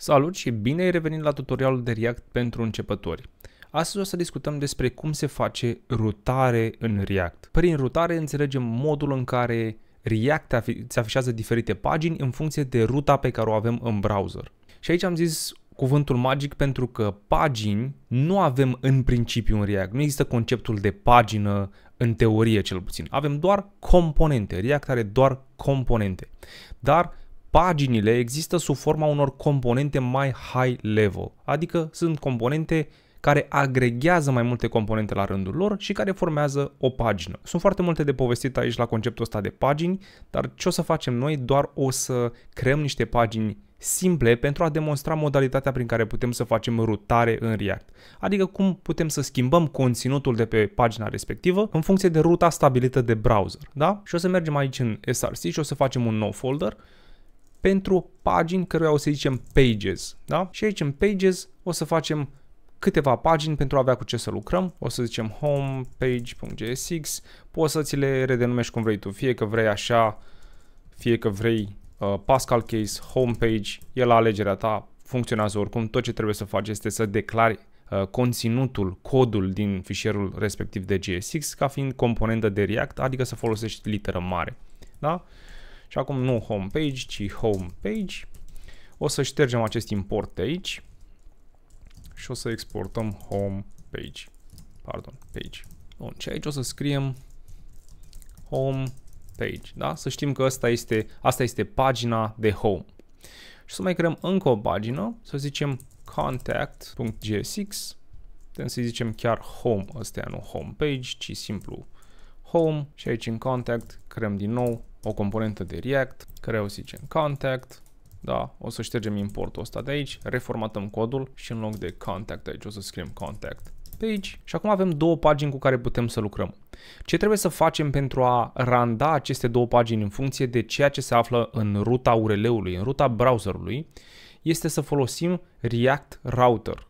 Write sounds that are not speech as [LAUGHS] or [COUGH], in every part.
Salut și bine ai revenit la tutorialul de React pentru începători. Astăzi o să discutăm despre cum se face rutare în React. Prin rutare înțelegem modul în care React se afișează diferite pagini în funcție de ruta pe care o avem în browser. Și aici am zis cuvântul magic pentru că pagini nu avem în principiu în React. Nu există conceptul de pagină în teorie cel puțin. Avem doar componente. React are doar componente. Dar paginile există sub forma unor componente mai high level, adică sunt componente care agregează mai multe componente la rândul lor și care formează o pagină. Sunt foarte multe de povestit aici la conceptul ăsta de pagini, dar ce o să facem noi? Doar o să creăm niște pagini simple pentru a demonstra modalitatea prin care putem să facem rutare în React, adică cum putem să schimbăm conținutul de pe pagina respectivă în funcție de ruta stabilită de browser. Da? Și o să mergem aici în SRC și o să facem un nou folder pentru pagini căruia o să zicem pages. Da? Și aici în pages o să facem câteva pagini pentru a avea cu ce să lucrăm. O să zicem homepage.jsx, poți să ți le redenumești cum vrei tu, fie că vrei așa, fie că vrei uh, Pascal Case, homepage, e la alegerea ta, funcționează oricum, tot ce trebuie să faci este să declari uh, conținutul, codul din fișierul respectiv de JSX ca fiind componentă de React, adică să folosești literă mare. Da? Și acum nu homepage, ci homepage. O să ștergem acest import de aici și o să exportăm homepage. Pardon, page. Bun, și aici o să scriem home page, da? Să știm că asta este, asta este pagina de home. Și să mai creăm încă o pagină, să zicem contact.jsx, putem să zicem chiar home, ăsta nu homepage, ci simplu home și aici în contact creăm din nou o componentă de React, care o să zicem contact, da, o să ștergem importul ăsta de aici, reformatăm codul și în loc de contact aici o să scriem contact page și acum avem două pagini cu care putem să lucrăm. Ce trebuie să facem pentru a randa aceste două pagini în funcție de ceea ce se află în ruta URL-ului, în ruta browserului, este să folosim React Router.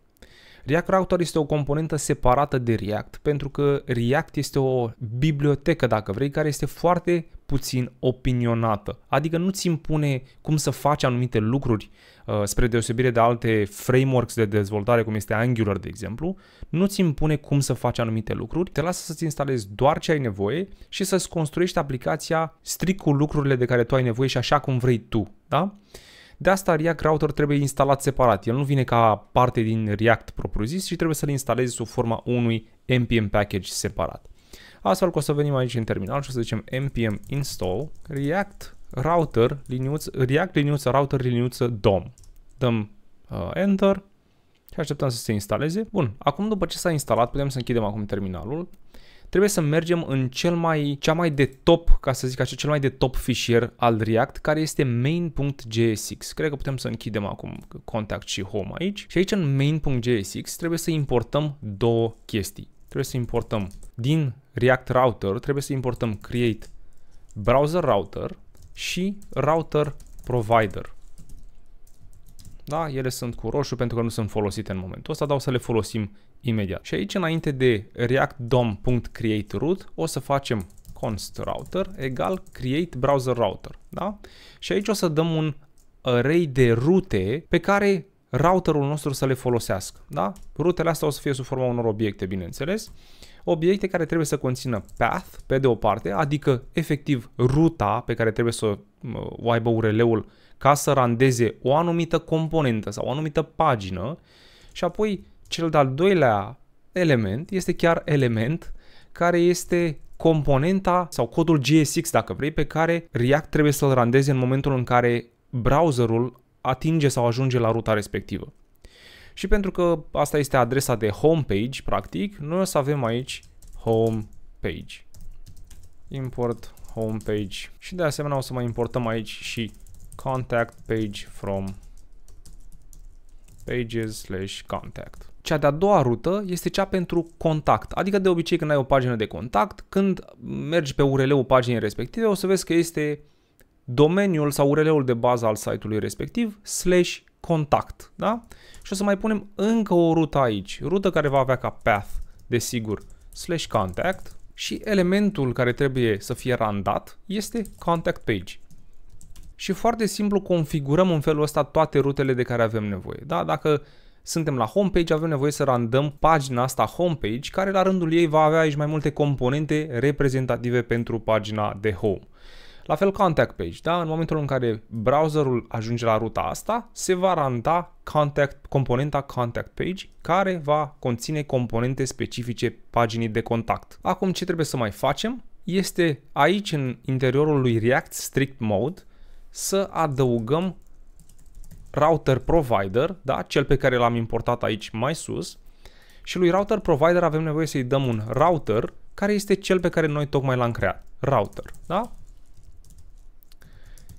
React Router este o componentă separată de React pentru că React este o bibliotecă, dacă vrei, care este foarte puțin opinionată. Adică nu-ți impune cum să faci anumite lucruri uh, spre deosebire de alte frameworks de dezvoltare, cum este Angular, de exemplu, nu-ți impune cum să faci anumite lucruri, te lasă să-ți instalezi doar ce ai nevoie și să-ți construiești aplicația strict cu lucrurile de care tu ai nevoie și așa cum vrei tu, da? De asta React Router trebuie instalat separat. El nu vine ca parte din React propriu-zis și trebuie să-l instalezi sub forma unui npm package separat. Astfel că o să venim aici în terminal și o să zicem npm install react router liniuță, react liniuță router liniuță dom. Dăm uh, enter și așteptăm să se instaleze. Bun, acum după ce s-a instalat putem să închidem acum terminalul. Trebuie să mergem în cel mai, cea mai de top, ca să zic așa, cel mai de top fișier al React, care este main.jsx. Cred că putem să închidem acum contact și home aici. Și aici în main.jsx trebuie să importăm două chestii. Trebuie să importăm din React Router, trebuie să importăm create browser router și router provider. Da? Ele sunt cu roșu pentru că nu sunt folosite în momentul ăsta, dar o să le folosim imediat. Și aici, înainte de react-dom.create-root, o să facem const router egal create browser router. Da? Și aici o să dăm un array de rute pe care routerul nostru să le folosească. Da? Rutele astea o să fie sub forma unor obiecte, bineînțeles. Obiecte care trebuie să conțină path, pe de o parte, adică efectiv ruta pe care trebuie să uh, o aibă URL-ul ca să randeze o anumită componentă sau o anumită pagină și apoi cel de-al doilea element este chiar element care este componenta sau codul GSX, dacă vrei, pe care React trebuie să-l randeze în momentul în care browserul atinge sau ajunge la ruta respectivă. Și pentru că asta este adresa de homepage, practic, noi o să avem aici homepage. Import homepage și de asemenea o să mai importăm aici și contact page from pages slash contact. Cea de-a doua rută este cea pentru contact, adică de obicei când ai o pagină de contact, când mergi pe URL-ul paginii respective o să vezi că este domeniul sau URL-ul de bază al site-ului respectiv slash contact. Da? Și o să mai punem încă o rută aici, rută care va avea ca path, desigur, slash contact și elementul care trebuie să fie randat este contact page. Și foarte simplu configurăm în felul ăsta toate rutele de care avem nevoie. Da? Dacă suntem la homepage, avem nevoie să randăm pagina asta homepage, care la rândul ei va avea aici mai multe componente reprezentative pentru pagina de home. La fel contact page, da? În momentul în care browserul ajunge la ruta asta, se va ranta contact, componenta contact page, care va conține componente specifice paginii de contact. Acum ce trebuie să mai facem? Este aici în interiorul lui React Strict Mode să adăugăm router provider, da? cel pe care l-am importat aici mai sus, și lui router provider avem nevoie să-i dăm un router care este cel pe care noi tocmai l-am creat, router, da?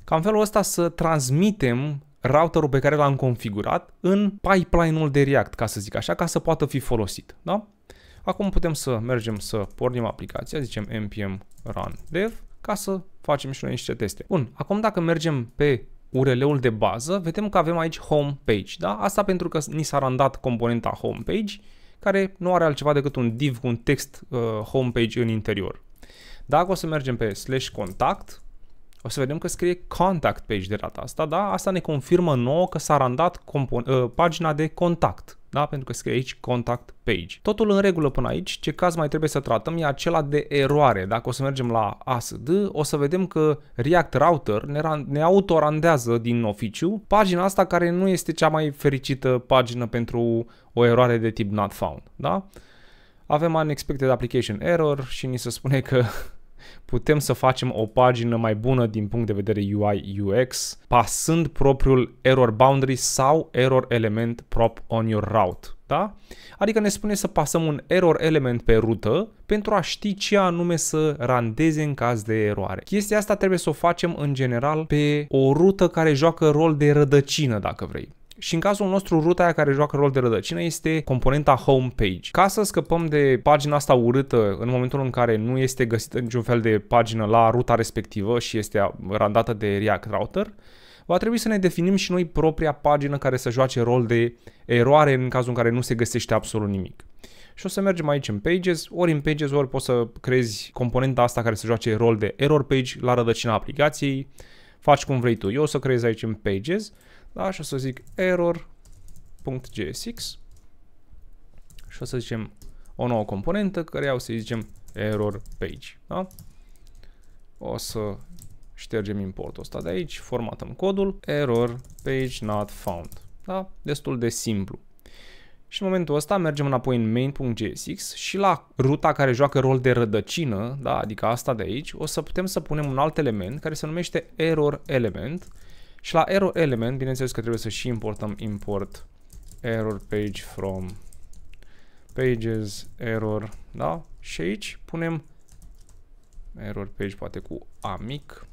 ca în felul ăsta să transmitem routerul pe care l-am configurat în pipeline-ul de React, ca să zic așa, ca să poată fi folosit. Da? Acum putem să mergem să pornim aplicația, zicem npm run dev, ca să facem și noi niște teste. Bun, acum dacă mergem pe URL-ul de bază, vedem că avem aici home page, da? Asta pentru că ni s-a randat componenta home page, care nu are altceva decât un div cu un text uh, home page în interior. Dacă o să mergem pe slash contact, o să vedem că scrie contact page de data asta, da? Asta ne confirmă nouă că s-a randat ă, pagina de contact, da? Pentru că scrie aici contact page. Totul în regulă până aici. Ce caz mai trebuie să tratăm e acela de eroare. Dacă o să mergem la ASD, o să vedem că React Router ne, ne autorandează din oficiu pagina asta care nu este cea mai fericită pagină pentru o eroare de tip not found, da? Avem unexpected application error și ni se spune că [LAUGHS] putem să facem o pagină mai bună din punct de vedere UI UX, pasând propriul error boundary sau error element prop on your route. Da? Adică ne spune să pasăm un error element pe rută pentru a ști ce anume să randeze în caz de eroare. Chestia asta trebuie să o facem în general pe o rută care joacă rol de rădăcină, dacă vrei. Și în cazul nostru, ruta aia care joacă rol de rădăcină este componenta homepage. Ca să scăpăm de pagina asta urâtă în momentul în care nu este găsită niciun fel de pagină la ruta respectivă și este randată de React Router, va trebui să ne definim și noi propria pagină care să joace rol de eroare în cazul în care nu se găsește absolut nimic. Și o să mergem aici în Pages, ori în Pages, ori poți să crezi componenta asta care să joace rol de Error Page la rădăcina aplicației, faci cum vrei tu. Eu o să creez aici în Pages da? Și o să zic error.jsx și o să zicem o nouă componentă care o să zicem error page. Da? O să ștergem importul ăsta de aici, formatăm codul, error page not found. Da? Destul de simplu. Și în momentul ăsta mergem înapoi în main.jsx și la ruta care joacă rol de rădăcină, da, adică asta de aici, o să putem să punem un alt element care se numește error element și la error element, bineînțeles că trebuie să și importăm import error page from pages error, da? Și aici punem error page poate cu A mic.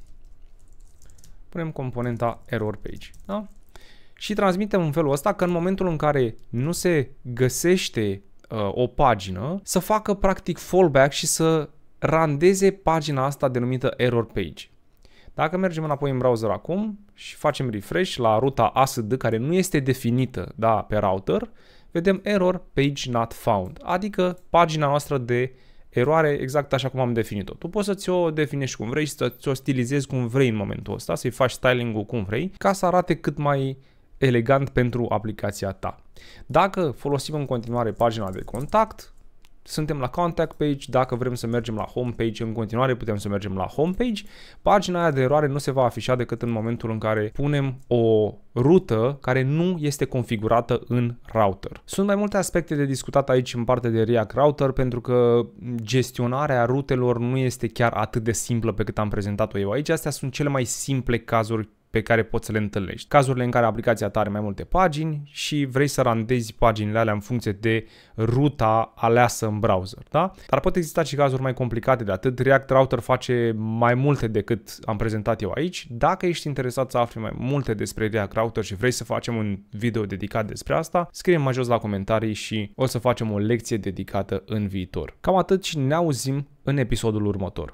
Punem componenta error page, da? Și transmitem în felul ăsta că în momentul în care nu se găsește uh, o pagină, să facă practic fallback și să randeze pagina asta denumită error page. Dacă mergem înapoi în browser acum și facem refresh la ruta ASD care nu este definită da, pe router, vedem error page not found, adică pagina noastră de eroare exact așa cum am definit-o. Tu poți să ți-o definești cum vrei și să ți-o stilizezi cum vrei în momentul ăsta, să-i faci styling-ul cum vrei, ca să arate cât mai elegant pentru aplicația ta. Dacă folosim în continuare pagina de contact, suntem la contact page, dacă vrem să mergem la homepage în continuare putem să mergem la homepage. Pagina aia de eroare nu se va afișa decât în momentul în care punem o rută care nu este configurată în router. Sunt mai multe aspecte de discutat aici în parte de React Router pentru că gestionarea rutelor nu este chiar atât de simplă pe cât am prezentat-o eu aici. Astea sunt cele mai simple cazuri pe care poți să le întâlnești. Cazurile în care aplicația ta are mai multe pagini și vrei să randezi paginile alea în funcție de ruta aleasă în browser, da? Dar pot exista și cazuri mai complicate de atât. React Router face mai multe decât am prezentat eu aici. Dacă ești interesat să afli mai multe despre React Router și vrei să facem un video dedicat despre asta, scrie mai jos la comentarii și o să facem o lecție dedicată în viitor. Cam atât și ne auzim în episodul următor.